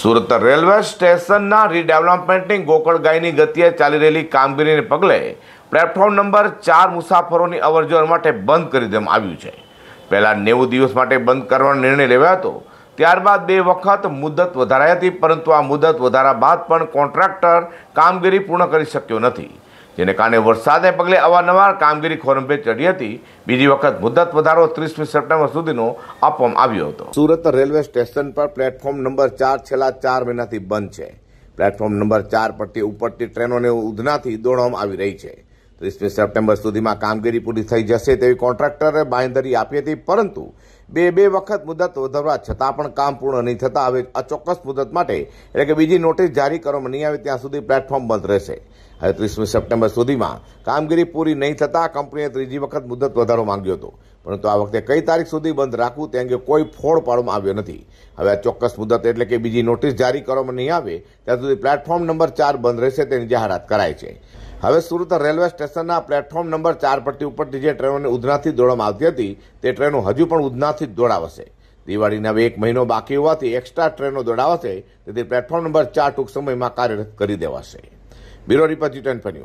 Surat railway સ્ટેશનના રીડેવલપમેન્ટની ગોકળગાયની ગતિએ ચાલી રહેલી કામગીરીને પગલે પ્લેટફોર્મ નંબર ચાર મુસાફરોની અવરજવર માટે બંધ કરી દેવામાં આવ્યું છે પહેલાં નેવું દિવસ માટે બંધ કરવાનો નિર્ણય લેવાયો હતો ત્યારબાદ બે વખત મુદત વધારાઈ હતી પરંતુ આ મુદત વધારા બાદ પણ કોન્ટ્રાક્ટર કામગીરી પૂર્ણ કરી શક્યો નથી જેને કારણે વરસાદને પગલે અવારનવાર કામગીરી ખોરંભે ચડી હતી બીજી વખત મુદત વધારો ત્રીસમી સપ્ટેમ્બર સુધીનો આપવામાં આવ્યો હતો સુરત રેલવે સ્ટેશન પર પ્લેટફોર્મ નંબર ચાર છેલ્લા ચાર મહિનાથી બંધ છે પ્લેટફોર્મ નંબર ચાર પરથી ઉપરથી ટ્રેનોને ઉધનાથી દોડવામાં આવી રહી છે ત્રીસમી સપ્ટેમ્બર સુધીમાં કામગીરી પૂરી થઈ જશે તેવી કોન્ટ્રાક્ટરે બાંયધરી આપી હતી પરંતુ બે બે વખત મુદત વધારવા છતાં પણ કામ પૂર્ણ નહીં થતાં હવે અચોક્કસ મુદત માટે એટલે કે બીજી નોટિસ જારી કરવામાં નહીં આવે ત્યાં સુધી પ્લેટફોર્મ બંધ રહેશે હવે ત્રીસમી સપ્ટેમ્બર સુધીમાં કામગીરી પૂરી નહીં થતાં કંપનીએ ત્રીજી વખત મુદત વધારવા માંગ્યો હતો પરંતુ આ વખતે કઈ તારીખ સુધી બંધ રાખવું તે અંગે કોઈ ફોડ પાડવામાં આવ્યો નથી હવે આ ચોક્કસ મુદત એટલે કે બીજી નોટિસ જારી કરવામાં નહીં આવે ત્યાં સુધી પ્લેટફોર્મ નંબર ચાર બંધ રહેશે તેની જાહેરાત કરાય છે હવે સુરત રેલવે સ્ટેશનના પ્લેટફોર્મ નંબર ચાર પરથી ઉપરથી જે ટ્રેનોને ઉધનાથી દોડવામાં આવતી હતી તે ટ્રેનો હજુ પણ ઉધનાથી જ દોડાવશે દિવાળીના એક મહિનો બાકી હોવાથી એક્સ્ટ્રા ટ્રેનો દોડાવશે તેથી પ્લેટફોર્મ નંબર ચાર ટૂંક સમયમાં કાર્યરત કરી દેવાશે બ્યુરો રિપોર્ટ ન્યૂઝ